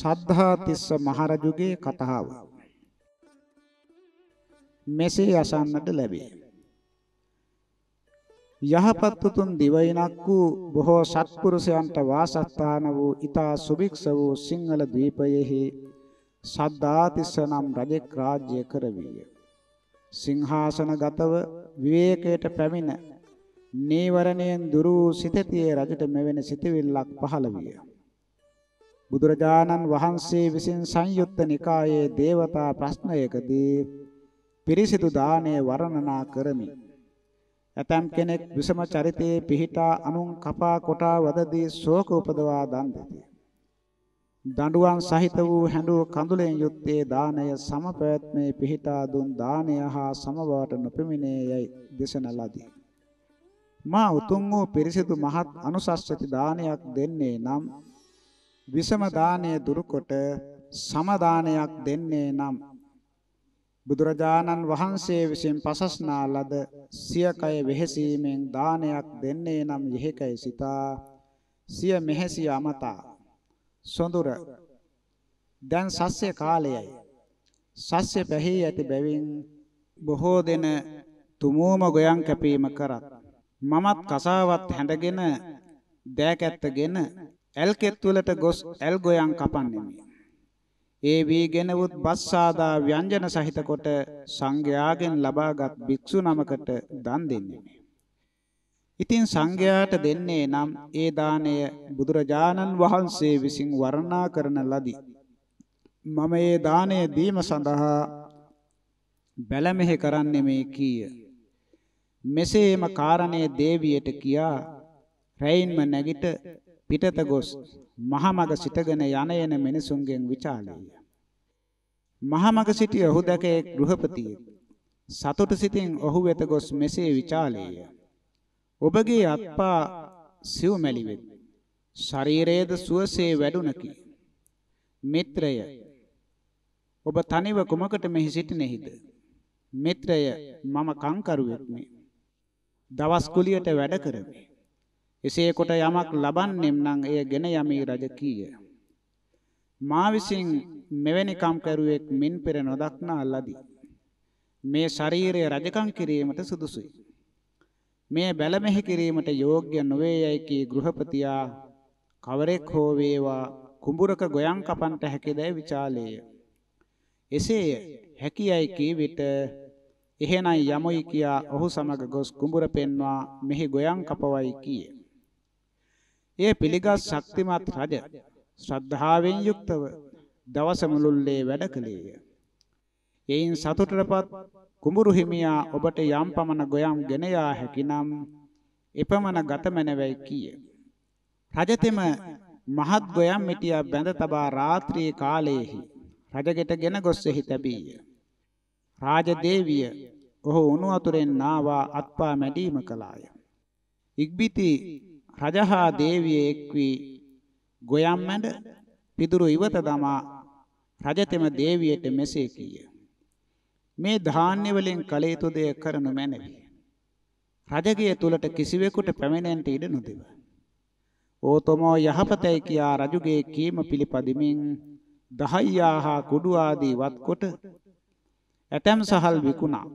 සද්ධා තිස්ස මහරජුගේ කතාව මෙසේ අසන්නට ලැබේ. යහපත් තුතුන් දිවයිනක් වූ බොහෝ සත්පුරුෂයන්ට වාසස්ථාන වූ ඊතා සුභික්ෂ වූ සිංහල දීපයෙහි සද්ධාතිස්ස නම් රජෙක් රාජ්‍ය කරවීය. සිංහාසනගතව විවේකයට පැමිණ නීවරණයෙන් දුරු සිතතියේ රජට මෙවැනි සිතවිල්ලක් පහළ විය. බුදුරජාණන් වහන්සේ විසින් සංයුත්ත නිකායේ දේවතා ප්‍රශ්නයකදී පිරිසිදු දාණය වර්ණනා කරමි. ඇතම් කෙනෙක් විසම චරිතයේ පිහිටා අනුන් කපා කොටා වදදී ශෝක උපදවා දන් දෙති. දඬුවම් සහිත වූ හැඬු කඳුලෙන් යුත්තේ දාණය සමපැවැත්මේ පිහිටා දුන් දාණය හා සමබවට නොපෙමිණේ යයි දේශන ලදී. මා උතුම් වූ පිරිසිදු මහත් අනුසස්සති දානයක් දෙන්නේ නම් විසම දානය දුරුකොට සමදානයක් දෙන්නේ නම් බුදුරජාණන් වහන්සේ විසින් පසස්නා ලද සිය කය වෙහෙසීමෙන් දානයක් දෙන්නේ නම් යෙහිකයි සිතා සිය මෙහෙසිය අමතා සොඳුර දැන් සස්්‍ය කාලයයි සස්්‍ය පැහි ඇති බැවින් බොහෝ දෙන තුමෝම ගොයන් කැපීම කරත් මමත් කසාවත් හැඳගෙන දෑකැත්තගෙන ඇල් කෙත්වලට ගොස් ඇල් ගොයන් කපන්නෙමි. ඒ වීගෙන වූත් බස්සාදා ව්‍යංජන සහිත කොට සංඝයාගෙන් ලබාගත් භික්ෂු නමකට දන් දෙන්නෙමි. ඉතින් සංඝයාට දෙන්නේ නම් ඒ දාණය බුදුරජාණන් වහන්සේ විසින් වර්ණනා කරන ලදී. මම ඒ දාණය දීම සඳහා බැලමෙහි කරන්නේ මේ කීය. මෙසේම කාරණේ දේවියට කියා රැයින්ම නැගිට පිටත ගොස් මහමග සිටගෙන යන එන මිනිසුන්ගෙන් විචාලීය. මහමග සිටි ඔහු දැක එක් ගෘහපතියෙක් සතුට සිතින් ඔහු වෙත ගොස් මෙසේ විචාලීය. ඔබගේ අත්පා සිව්මැලි වෙත්. ශරීරයේද සුවසේ වැඩුණකි. මිත්‍රය ඔබ තනිව කුමකට මෙහි සිටිනෙහිද? මිත්‍රය මම කංකරුවෙක් මේ. දවස් කුලියට වැඩ කරමි. එසේ කොට යමක් ලබන්නෙම් නම් එය ගෙන යමි රජ කීය. මා විසින් මෙවැනි කම්කරුවෙක් මින් පෙර නොදක්නා ලදී. මේ ශරීරය රජකම් කිරීමට සුදුසුයි. මේ බැලමෙහි කිරීමට යෝග්‍ය නොවේ යයි කී ගෘහපතියා කවරෙක් හෝ වේවා කුඹුරක ගොයන් කපන්ට හැකිදැයි විචාලේය. එසේය හැකියයි කී විට එහෙනම් යමොයි කියා ඔහු සමග ගොස් කුඹුර පෙන්වා මෙහි ගොයන් කපවයි කීය. එය පිළිගත් ශක්තිමත් රජ ශ්‍රද්ධාවෙන් යුක්තව දවස මුළුල්ලේ වැඩ කළේය. එයින් සතුටටපත් කුඹුරු හිමියා ඔබට යම් පමණ ගොයම් ගෙන යා හැකිනම් එපමණ ගතමැනවයි කීය. රජතෙම මහත් ගොයම් මිටියා බැඳ තබා රාත්‍රියේ කාලයේහි රජගෙට ගෙන ගොස් එහි තැබීය. රාජදේවිය ඔහු උණු වතුරෙන් නාවා අත්පා මැඩීම කළාය. ඉක්බිති රජහා දේවියෙක් වී ගොයම් මැඩ පිදුරු ඉවත දමා රජතෙම දේවියට මෙසේ කීය. මේ ධාන්‍ය වලින් කල යුතු දේ කරනු මැනවි. රජගිය තුලට කිසිවෙකුට පැමිණෙන්නට ඉඩ නොදෙව. ඕතමෝ යහපතයි කියා රජුගේ කීම පිළිපදිමින් දහයියා හා කුඩු ආදී වත්කොට ඇතම් සහල් විකුණා.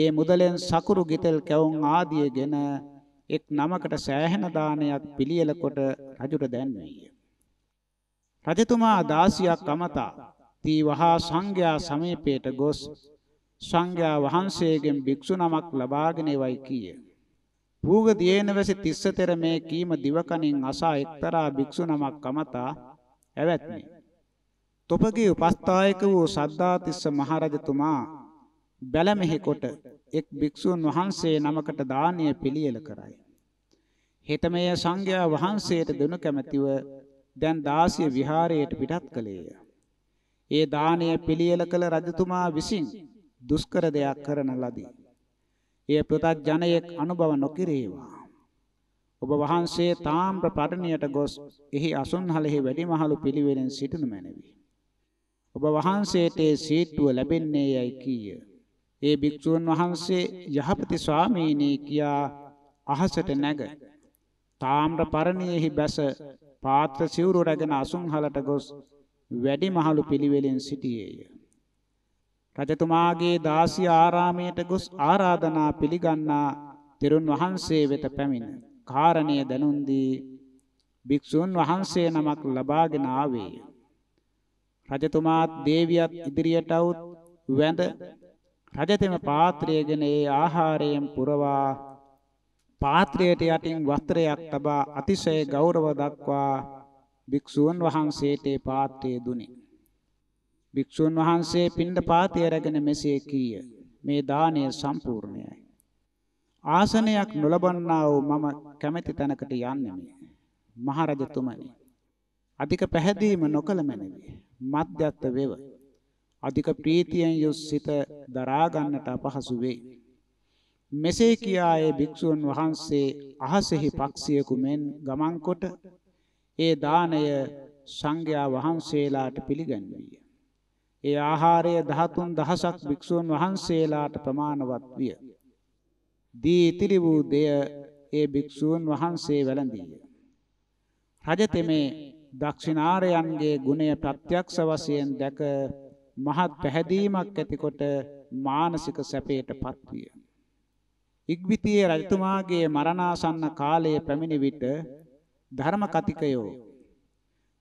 ඒ මුදලෙන් සකුරු ගිතෙල් කැවුම් ආදීගෙන එක් නමකට සෑහෙන දානයක් පිළියෙල කොට රජුට දැන්වීය. රජතුමා දාසියක් අමතා තී වහා සංඝයා සමීපයට ගොස් සංඝයා වහන්සේගෙන් භික්ෂු නමක් ලබාගෙන එවයි කීය. භූග දියේනවැසි තිස්සතර මේ කීම දිවකණින් අසා එක්තරා භික්ෂු නමක් අමතා ඇවැත්නි. තොපගේ උපස්ථායක වූ සද්ධාතිස්ස මහරජතුමා බැලමෙහි කොට එක් භික්ෂූන් වහන්සේ නමකට දානීය පිළියෙල කරයි. හෙතමය සංඝයා වහන්සේට දෙනු කැමැතිව දැන් දාසිය විහාරයට පිටත් කළේය. ඒ දාණය පිළියෙල කළ රජතුමා විසින් දුෂ්කර දෙයක් කරන ලදී. එය ප්‍රතජනයෙක් අනුභව නොකිරේවා. ඔබ වහන්සේ තාම්‍ර පඩණියට ගොස් එහි අසුන්හලෙහි වැඩිමහලු පිළිවෙලෙන් සිටිනු මැනවි. ඔබ වහන්සේට ඒ සීට්ටුව ලැබෙන්නේ යයි කීය. ඒ භික්ෂුන් වහන්සේ යහපති ස්වාමීනි කියා අහසට නැග තාම්‍ර පරණියෙහි බැස පාත්‍ර සිවුරු රැගෙන අසුන්හලට ගොස් වැඩිමහලු පිළිවෙලින් සිටියේය. රජතුමාගේ දාසී ආරාමයට ගොස් ආරාධනා පිළිගන්නා තෙරුන් වහන්සේ වෙත පැමිණ කාරණය දැනුම් දී භික්ෂුන් වහන්සේ නමක් ලබාගෙන ආවේය. රජතුමාත් දේවියත් ඉදිරියට වුත් වැඳ රජතෙම පාත්‍රයගෙන ඒ ආහාරයෙන් පුරවා පාත්‍රයට යටින් වස්ත්‍රයක් තබා අතිශය ගෞරව දක්වා භික්ෂූන් වහන්සේට පාත්‍රය දුනි. භික්ෂූන් වහන්සේ පින්ඳ පාත්‍රය රැගෙන මෙසේ කීය. මේ දාණය සම්පූර්ණයයි. ආසනයක් නොලබන්නා වූ මම කැමැති තැනකට යන්නේ මහරජතුමනි. අධික පැහැදීම නොකළ මැනවි. මධ්‍යස්ත වේව. අධික ප්‍රීතියෙන් යුත් සිත දරා ගන්නට අපහසු වේ. මෙසේ කියා ඒ භික්ෂුන් වහන්සේ අහසෙහි පක්ෂියෙකු මෙන් ගමන් කොට ඒ දාණය සංඝයා වහන්සේලාට පිළිගන්වීය. ඒ ආහාරය 13 දහසක් භික්ෂුන් වහන්සේලාට ප්‍රමාණවත් විය. දී ඉතිරි වූ දෙය ඒ භික්ෂුන් වහන්සේ වැළඳීය. රජතෙමේ දක්ෂිනාරයන්ගේ ගුණය ප්‍රත්‍යක්ෂ වශයෙන් දැක මහත් පැහැදීමක් ඇතිකොට මානසික සැපයටපත් විය. ඉක්බිතියේ රජතුමාගේ මරණාසන්න කාලයේ පැමිණි විට ධර්ම කතිකයෝ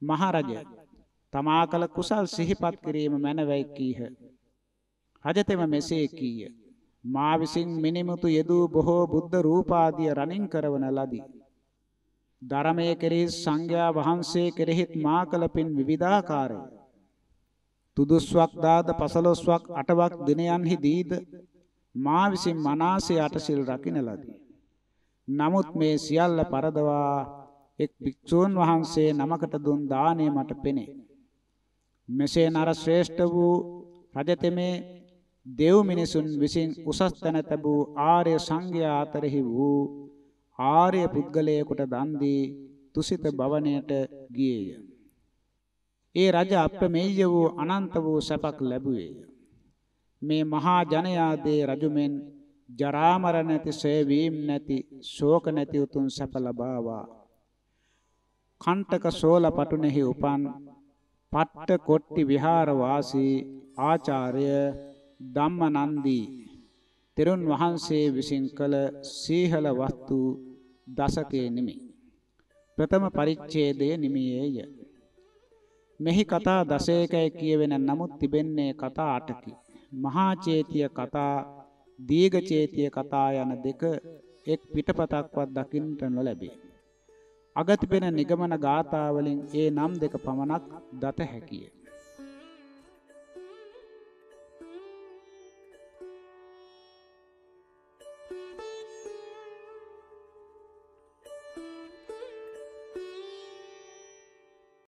මහරජ තමා කළ කුසල් සිහිපත් කිරීම මැනවයි කීහ. රජතෙම මෙසේ කීය. මා විසින් මිනිමුතු යෙදූ බොහෝ බුද්ධ රූපාදිය රණින් කරවන ලදී. ධර්මයේ කෙරෙහි සංඝයා වහන්සේ කෙරෙහිත් මා කළ පින් විවිධාකාරයි. තුදුස්වක් දාද පසළොස්වක් අටවක් දිනයන්හිදීද මා විසින් මනාසේ අටසිල් රකින්න ලදී. නමුත් මේ සියල්ල පරදවා එක් භික්ෂූන් වහන්සේ නමකට දුන් දාණය මට පෙනේ. මෙසේ නර ශ්‍රේෂ්ඨ වූ රජතෙමේ දෙව් මිනිසුන් විසින් උසස් තැන තබූ ආර්ය සංඝයා අතරෙහි වූ ආර්ය පුද්ගලයෙකුට දන් දී තුසිත භවණයට ගියේය. ඒ රජ අප්‍රමේය වූ අනන්ත වූ සැපක් ලැබුවේය. මේ මහා ජනයාදී රජුමෙන් ජරා මරණ නැති සේවීම් නැති ශෝක නැති උතුම් සැප ලබාවා කණ්ඨක සෝල පටුනේහි උපන් පට්ට කොට්ටි විහාර වාසී ආචාර්ය ධම්මනන්දී තෙරුන් වහන්සේ විසින් කළ සීහල වස්තු දසකේ නිමි ප්‍රථම පරිච්ඡේදයේ නිමියේය මෙහි කතා දසයකයි කියවෙන නමුත් තිබෙන්නේ කතා අටකි මහා චේතිය කතා දීඝ චේතිය කතා යන දෙක එක් පිටපතක්වත් දකින්නට නොලැබේ. අගතිපෙන නිගමන ගාථා වලින් ඒ නම් දෙක පමණක් දත හැකිය.